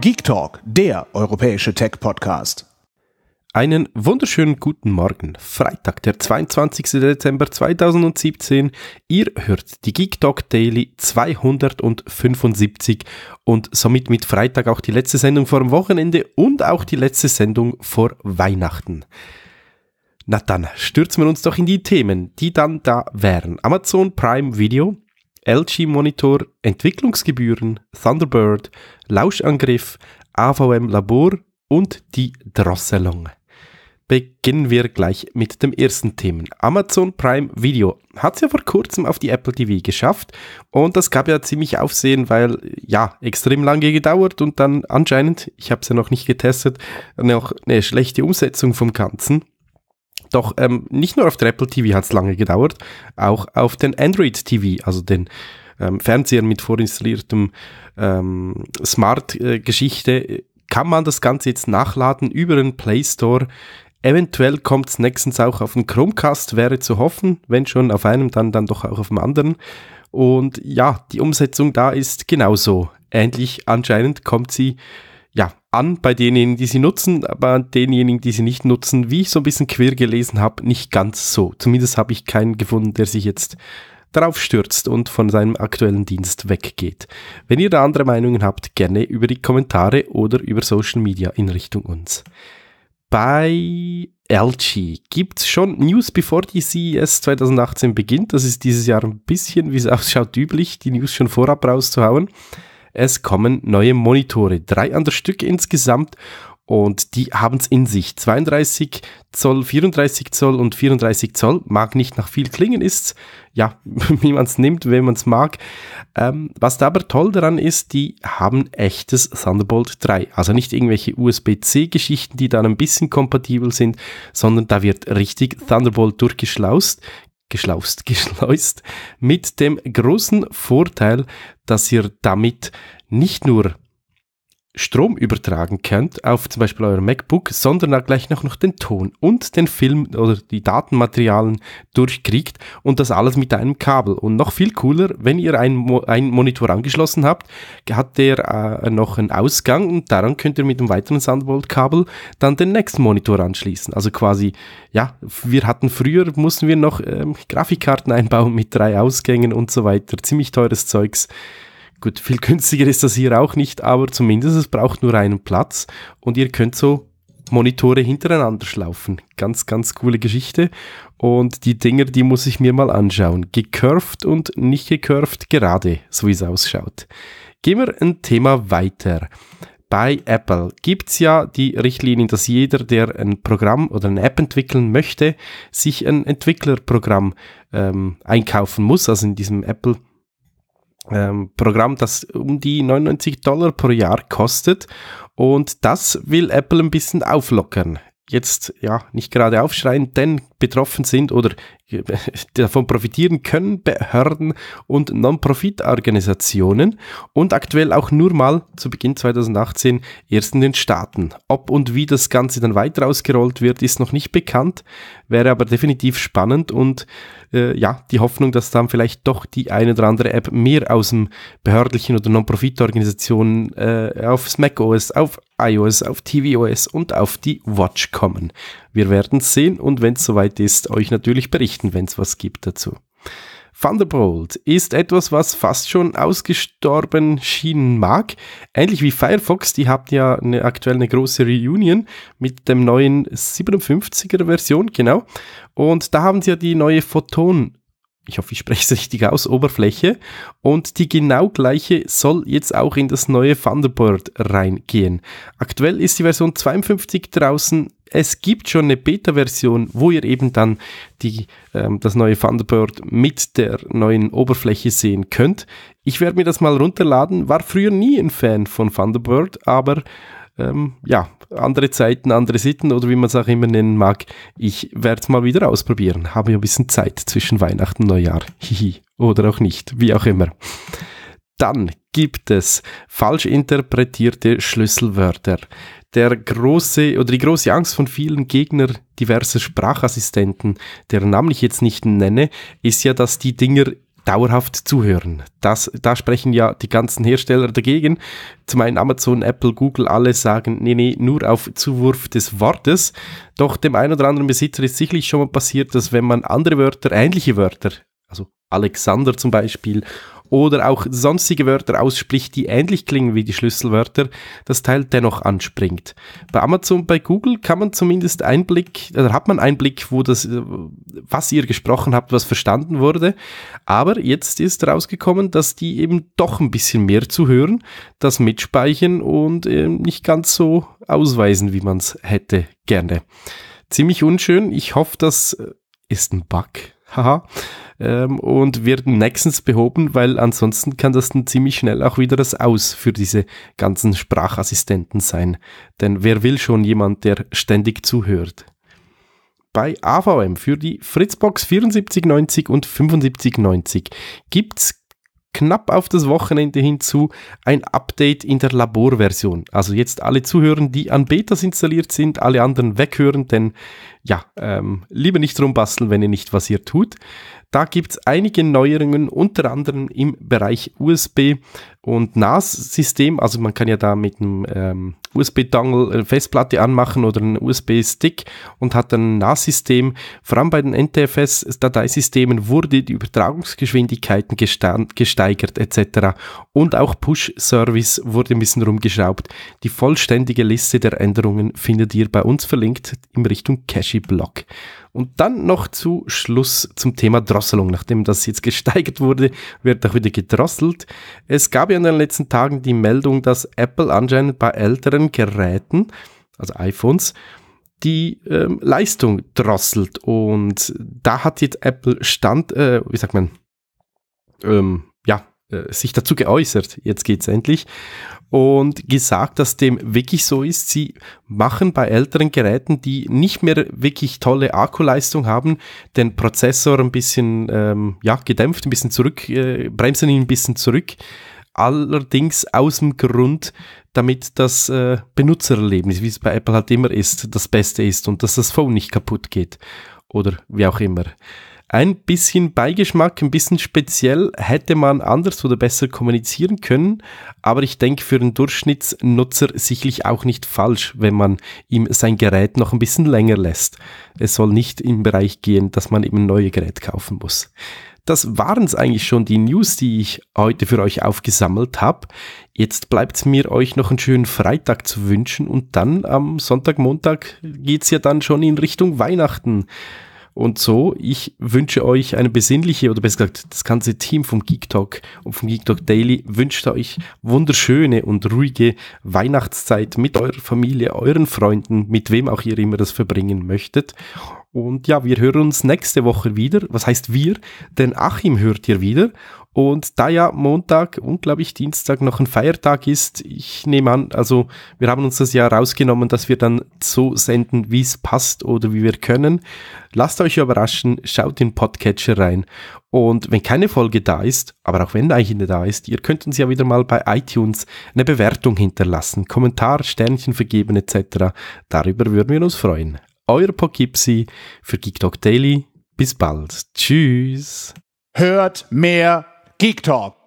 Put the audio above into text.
Geek Talk, der europäische Tech-Podcast. Einen wunderschönen guten Morgen. Freitag, der 22. Dezember 2017. Ihr hört die Geek Talk Daily 275 und somit mit Freitag auch die letzte Sendung vor dem Wochenende und auch die letzte Sendung vor Weihnachten. Na dann, stürzen wir uns doch in die Themen, die dann da wären. Amazon Prime Video LG Monitor, Entwicklungsgebühren, Thunderbird, Lauschangriff, AVM Labor und die Drosselung. Beginnen wir gleich mit dem ersten Thema. Amazon Prime Video hat es ja vor kurzem auf die Apple TV geschafft und das gab ja ziemlich Aufsehen, weil ja, extrem lange gedauert und dann anscheinend, ich habe es ja noch nicht getestet, noch eine schlechte Umsetzung vom Ganzen. Doch ähm, nicht nur auf der Apple TV hat es lange gedauert, auch auf den Android TV, also den ähm, Fernseher mit vorinstalliertem ähm, Smart-Geschichte, äh, kann man das Ganze jetzt nachladen über den Play Store. Eventuell kommt es nächstens auch auf den Chromecast, wäre zu hoffen, wenn schon auf einem, dann, dann doch auch auf dem anderen. Und ja, die Umsetzung da ist genauso. Ähnlich anscheinend kommt sie an bei denjenigen, die sie nutzen, aber denjenigen, die sie nicht nutzen, wie ich so ein bisschen quer gelesen habe, nicht ganz so. Zumindest habe ich keinen gefunden, der sich jetzt stürzt und von seinem aktuellen Dienst weggeht. Wenn ihr da andere Meinungen habt, gerne über die Kommentare oder über Social Media in Richtung uns. Bei LG gibt es schon News, bevor die CES 2018 beginnt. Das ist dieses Jahr ein bisschen, wie es ausschaut, üblich, die News schon vorab rauszuhauen. Es kommen neue Monitore, drei an der Stück insgesamt und die haben es in sich. 32 Zoll, 34 Zoll und 34 Zoll. Mag nicht nach viel klingen, ist ja, wie man es nimmt, wenn man es mag. Ähm, was da aber toll daran ist, die haben echtes Thunderbolt 3. Also nicht irgendwelche USB-C-Geschichten, die dann ein bisschen kompatibel sind, sondern da wird richtig Thunderbolt durchgeschlaust geschlaust, geschleust, mit dem großen Vorteil, dass ihr damit nicht nur Strom übertragen könnt auf zum Beispiel euer MacBook, sondern auch gleich noch, noch den Ton und den Film oder die Datenmaterialien durchkriegt und das alles mit einem Kabel. Und noch viel cooler, wenn ihr einen, Mo einen Monitor angeschlossen habt, hat der äh, noch einen Ausgang und daran könnt ihr mit einem weiteren Thunderbolt-Kabel dann den nächsten Monitor anschließen. Also quasi, ja, wir hatten früher, mussten wir noch ähm, Grafikkarten einbauen mit drei Ausgängen und so weiter. Ziemlich teures Zeugs. Gut, viel günstiger ist das hier auch nicht, aber zumindest es braucht nur einen Platz und ihr könnt so Monitore hintereinander schlaufen. Ganz, ganz coole Geschichte. Und die Dinger, die muss ich mir mal anschauen. Gekurft und nicht gekurft, gerade, so wie es ausschaut. Gehen wir ein Thema weiter. Bei Apple gibt es ja die Richtlinien, dass jeder, der ein Programm oder eine App entwickeln möchte, sich ein Entwicklerprogramm ähm, einkaufen muss, also in diesem Apple-Programm ähm, Programm, das um die 99 Dollar pro Jahr kostet. Und das will Apple ein bisschen auflockern. Jetzt ja nicht gerade aufschreien, denn betroffen sind oder davon profitieren können Behörden und Non-Profit-Organisationen und aktuell auch nur mal zu Beginn 2018 erst in den Staaten. Ob und wie das Ganze dann weiter ausgerollt wird, ist noch nicht bekannt, wäre aber definitiv spannend und äh, ja, die Hoffnung, dass dann vielleicht doch die eine oder andere App mehr aus dem behördlichen oder Non-Profit-Organisationen äh, aufs macOS, auf iOS, auf tvOS und auf die Watch kommen. Wir werden sehen und wenn es soweit ist, euch natürlich berichten berichten, wenn es was gibt dazu. Thunderbolt ist etwas, was fast schon ausgestorben schienen mag. Ähnlich wie Firefox, die habt ja eine, aktuell eine große Reunion mit dem neuen 57er Version, genau. Und da haben sie ja die neue Photon, ich hoffe, ich spreche es richtig aus, Oberfläche. Und die genau gleiche soll jetzt auch in das neue Thunderbolt reingehen. Aktuell ist die Version 52 draußen, es gibt schon eine Beta-Version, wo ihr eben dann die, ähm, das neue Thunderbird mit der neuen Oberfläche sehen könnt. Ich werde mir das mal runterladen. War früher nie ein Fan von Thunderbird, aber ähm, ja, andere Zeiten, andere Sitten oder wie man es auch immer nennen mag. Ich werde es mal wieder ausprobieren. Habe ja ein bisschen Zeit zwischen Weihnachten und Neujahr. Hihi. oder auch nicht, wie auch immer. Dann gibt es falsch interpretierte Schlüsselwörter der große oder die große Angst von vielen Gegner diverser Sprachassistenten, deren Namen ich jetzt nicht nenne, ist ja, dass die Dinger dauerhaft zuhören. Das, da sprechen ja die ganzen Hersteller dagegen. Zum einen Amazon, Apple, Google, alle sagen, nee, nee, nur auf Zuwurf des Wortes. Doch dem einen oder anderen Besitzer ist sicherlich schon mal passiert, dass wenn man andere Wörter, ähnliche Wörter, also Alexander zum Beispiel oder auch sonstige Wörter ausspricht, die ähnlich klingen wie die Schlüsselwörter, das Teil dennoch anspringt. Bei Amazon, bei Google kann man zumindest Einblick, oder hat man Einblick, wo das, äh, was ihr gesprochen habt, was verstanden wurde. Aber jetzt ist rausgekommen, dass die eben doch ein bisschen mehr zu hören, das mitspeichern und ähm, nicht ganz so ausweisen, wie man es hätte gerne. Ziemlich unschön. Ich hoffe, das äh, ist ein Bug. Haha ähm, und werden nächstens behoben, weil ansonsten kann das dann ziemlich schnell auch wieder das Aus für diese ganzen Sprachassistenten sein. Denn wer will schon jemand, der ständig zuhört? bei AVM für die Fritzbox 7490 und 7590 gibt es knapp auf das Wochenende hinzu ein Update in der Laborversion. Also jetzt alle zuhören, die an Betas installiert sind, alle anderen weghören, denn ja, ähm, lieber nicht rumbasteln, wenn ihr nicht was ihr tut. Da gibt es einige Neuerungen, unter anderem im Bereich USB und NAS-System. Also man kann ja da mit einem ähm, USB-Dongle eine Festplatte anmachen oder einen USB-Stick und hat dann ein NAS-System. Vor allem bei den NTFS-Dateisystemen wurde die Übertragungsgeschwindigkeiten gesteigert etc. Und auch Push-Service wurde ein bisschen rumgeschraubt. Die vollständige Liste der Änderungen findet ihr bei uns verlinkt im Richtung Cache-Blog. Und dann noch zu Schluss zum Thema Drosselung. Nachdem das jetzt gesteigert wurde, wird auch wieder gedrosselt. Es gab ja in den letzten Tagen die Meldung, dass Apple anscheinend bei älteren Geräten, also iPhones, die ähm, Leistung drosselt. Und da hat jetzt Apple Stand, äh, wie sagt man, ähm, äh, sich dazu geäußert, jetzt geht es endlich, und gesagt, dass dem wirklich so ist. Sie machen bei älteren Geräten, die nicht mehr wirklich tolle Akkuleistung haben, den Prozessor ein bisschen ähm, ja, gedämpft, ein bisschen zurück, äh, bremsen ihn ein bisschen zurück. Allerdings aus dem Grund, damit das äh, Benutzererlebnis, wie es bei Apple halt immer ist, das Beste ist und dass das Phone nicht kaputt geht oder wie auch immer ein bisschen Beigeschmack, ein bisschen speziell, hätte man anders oder besser kommunizieren können, aber ich denke für den Durchschnittsnutzer sicherlich auch nicht falsch, wenn man ihm sein Gerät noch ein bisschen länger lässt. Es soll nicht im Bereich gehen, dass man eben ein neues Gerät kaufen muss. Das waren es eigentlich schon die News, die ich heute für euch aufgesammelt habe. Jetzt bleibt es mir, euch noch einen schönen Freitag zu wünschen und dann am Sonntag, Montag geht es ja dann schon in Richtung Weihnachten und so. Ich wünsche euch eine besinnliche oder besser gesagt, das ganze Team vom Geek Talk und vom Geek Talk Daily wünscht euch wunderschöne und ruhige Weihnachtszeit mit eurer Familie, euren Freunden, mit wem auch ihr immer das verbringen möchtet. Und ja, wir hören uns nächste Woche wieder. Was heißt wir? Denn Achim hört ihr wieder. Und da ja Montag und glaube ich Dienstag noch ein Feiertag ist, ich nehme an, also wir haben uns das ja rausgenommen, dass wir dann so senden, wie es passt oder wie wir können. Lasst euch überraschen, schaut in Podcatcher rein. Und wenn keine Folge da ist, aber auch wenn eigentlich eine da ist, ihr könnt uns ja wieder mal bei iTunes eine Bewertung hinterlassen, Kommentar, Sternchen vergeben etc. Darüber würden wir uns freuen euer Pogipsi für Geek Talk Daily. Bis bald. Tschüss. Hört mehr Geek Talk.